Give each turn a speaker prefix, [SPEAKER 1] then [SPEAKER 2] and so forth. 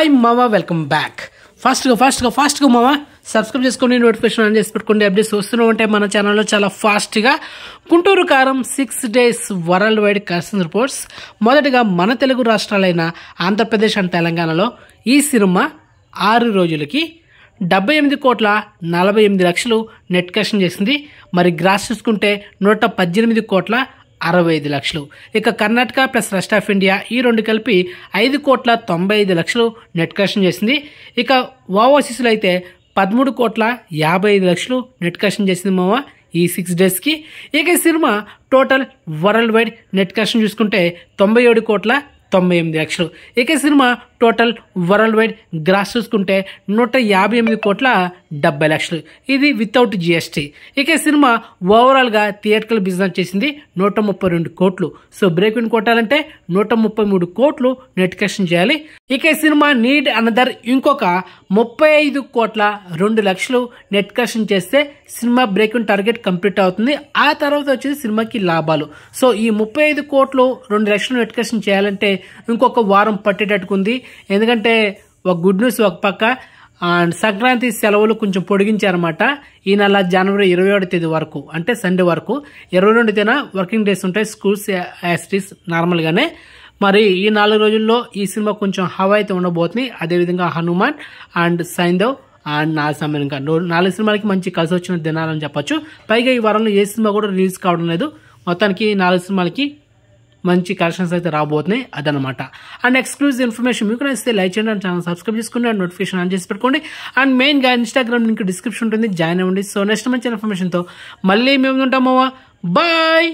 [SPEAKER 1] hi మామ welcome back ఫాస్ట్గా ఫాస్ట్గా ఫాస్ట్గా మామ సబ్స్క్రైబ్ చేసుకోండి నోటిఫికేషన్ ఆన్ చేసి పెట్టుకోండి అప్డేట్స్ వస్తూనే ఉంటాయి మన ఛానల్లో చాలా ఫాస్ట్గా Guntur Kaaram six days worldwide కర్సన్ రిపోర్ట్స్ మొదటగా మన తెలుగు రాష్ట్రాలైన ఆంధ్రప్రదేశ్ అండ్ తెలంగాణలో ఈ సినిమా ఆరు రోజులకి డెబ్బై ఎనిమిది కోట్ల నలభై ఎనిమిది లక్షలు నెట్ కలెక్షన్ చేసింది మరి గ్రాస్ చూసుకుంటే నూట పద్దెనిమిది కోట్ల అరవై ఐదు లక్షలు ఇక Karnataka plus rest of India ఈ రెండు కలిపి ఐదు కోట్ల తొంభై ఐదు లక్షలు నెట్ కలెక్షన్ చేసింది ఇక ఓవర్సీస్లో అయితే పదమూడు కోట్ల యాభై ఐదు లక్షలు నెట్ కలెక్షన్ చేసింది మామ ఈ సిక్స్ డేస్కి ఇక ఈ cinema total worldwide net collection చూసుకుంటే తొంభై ఏడు కోట్ల తొంభై ఎనిమిది లక్షలు ఇక cinema total worldwide gross చూసుకుంటే నూట యాభై ఎనిమిది కోట్ల డెబ్బై లక్షలు ఇది వితౌట్ జిఎస్టీ ఇక సినిమా ఓవరాల్గా థియేటర్ల బిజినెస్ చేసింది నూట ముప్పై రెండు కోట్లు సో బ్రేక్ ఇన్ కొట్టాలంటే నూట ముప్పై మూడు కోట్లు నెట్ చేయాలి ఇక సినిమా నీడ్ అనదర్ ఇంకొక ముప్పై ఐదు కోట్ల రెండు లక్షలు నెట్ చేస్తే cinema break in target complete అవుతుంది ఆ తర్వాత వచ్చేసి సినిమాకి లాభాలు సో ఈ ముప్పై ఐదు కోట్లు రెండు లక్షలు నెట్ చేయాలంటే ఇంకొక వారం పట్టేటట్టుకుంది ఎందుకంటే ఒక గుడ్ న్యూస్ ఒక పక్క అండ్ సంక్రాంతి సెలవులు కొంచెం అనమాట ఈ నెల జనవరి ఇరవై ఏడో తేదీ వరకు అంటే సండే వరకు ఇరవై రెండు తేదీన వర్కింగ్ డేస్ ఉంటాయి స్కూల్స్ యాసిటీస్ నార్మల్గానే మరి ఈ నాలుగు రోజుల్లో ఈ సినిమా కొంచెం హవా అయితే ఉండబోతుంది అదేవిధంగా హనుమాన్ అండ్ సైందవ్ అండ్ నాలుగు ఇంకా నాలుగు సినిమాలకి మంచి కలిసి వచ్చిన దినాలని చెప్పొచ్చు పైగా ఈ వారంలో ఏ సినిమా కూడా రిలీజ్ కావడం లేదు మొత్తానికి నాలుగు సినిమాలకి మంచి కలెక్షన్స్ అయితే రాబోతున్నాయి అదనమాట అండ్ ఎక్స్క్లూజివ్ ఇన్ఫర్మేషన్ మీకు నచ్చితే లైక్ చేయండి అండ్ ఛానల్ సబ్స్క్రైబ్ చేసుకోండి అండ్ నోటిఫికేషన్ ఆన్ చేసి పెట్టుకోండి అండ్ మెయిన్గా ఇన్స్టాగ్రామ్ లింక్ డిస్క్రిప్షన్ ఉంటుంది జాయిన్ అవ్వండి సో నెక్స్ట్ మంచి ఇన్ఫర్మేషన్తో మళ్ళీ మేము ఉంటామో బాయ్